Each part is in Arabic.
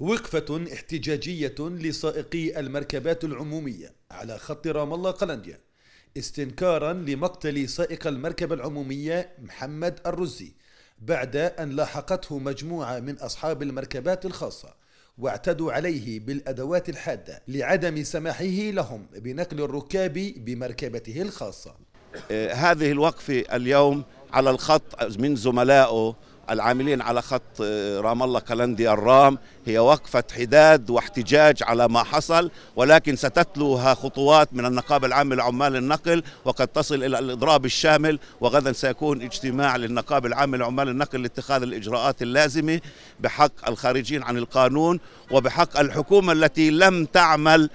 وقفة احتجاجية لسائقي المركبات العمومية على خط رام الله قلنديا استنكارا لمقتل سائق المركبة العمومية محمد الرزي بعد أن لاحقته مجموعة من أصحاب المركبات الخاصة واعتدوا عليه بالأدوات الحادة لعدم سماحه لهم بنقل الركاب بمركبته الخاصة آه، هذه الوقفة اليوم على الخط من زملائه العاملين على خط آه، رام الله كلندي الرام هي وقفة حداد واحتجاج على ما حصل ولكن ستتلوها خطوات من النقابة العامة لعمال النقل وقد تصل إلى الإضراب الشامل وغدا سيكون اجتماع للنقابة العامة لعمال النقل لاتخاذ الإجراءات اللازمة بحق الخارجين عن القانون وبحق الحكومة التي لم تعمل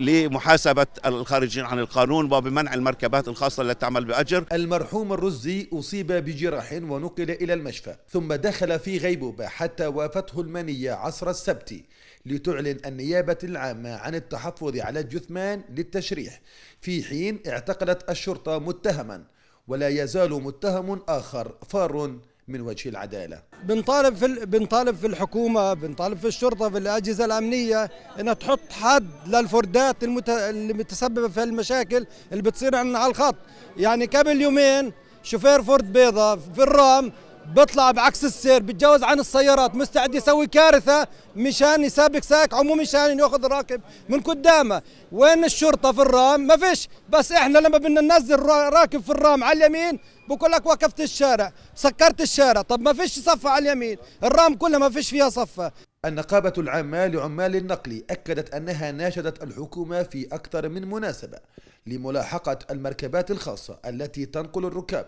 لمحاسبة الخارجين عن القانون وبمنع المركبات الخاصة التي تعمل بأجر المرحوم الرزي أصيب بجراح ونقل إلى المشفى ثم دخل في غيبوبة حتى وافته المنية عصر السبت لتعلن النيابة العامة عن التحفظ على الجثمان للتشريح في حين اعتقلت الشرطة متهما ولا يزال متهم آخر فار من وجه العدالة بنطالب في بنطالب في الحكومة بنطالب في الشرطة في الأجهزة الأمنية إنها تحط حد للفردات المت... المتسببة في المشاكل اللي بتصير عندنا على الخط يعني قبل يومين شوفير فورد بيضة في الرام بيطلع بعكس السير بيتجاوز عن السيارات مستعد يسوي كارثه مشان يسابق ساك عمو مشان ياخذ الراكب من قدامه وين الشرطه في الرام ما فيش بس احنا لما بدنا ننزل راكب في الرام على اليمين بقول لك وقفت الشارع سكرت الشارع طب ما فيش صفه على اليمين الرام كلها ما فيش فيها صفه النقابة العامة لعمال النقل أكدت أنها ناشدت الحكومة في أكثر من مناسبة لملاحقة المركبات الخاصة التي تنقل الركاب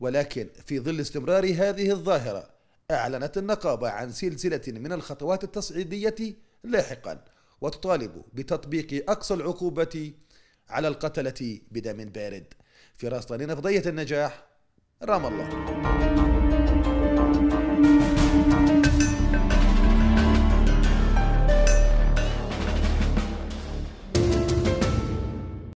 ولكن في ظل استمرار هذه الظاهرة أعلنت النقابة عن سلسلة من الخطوات التصعيدية لاحقا وتطالب بتطبيق أقصى العقوبة على القتلة بدم بارد في طنين فضية النجاح رام الله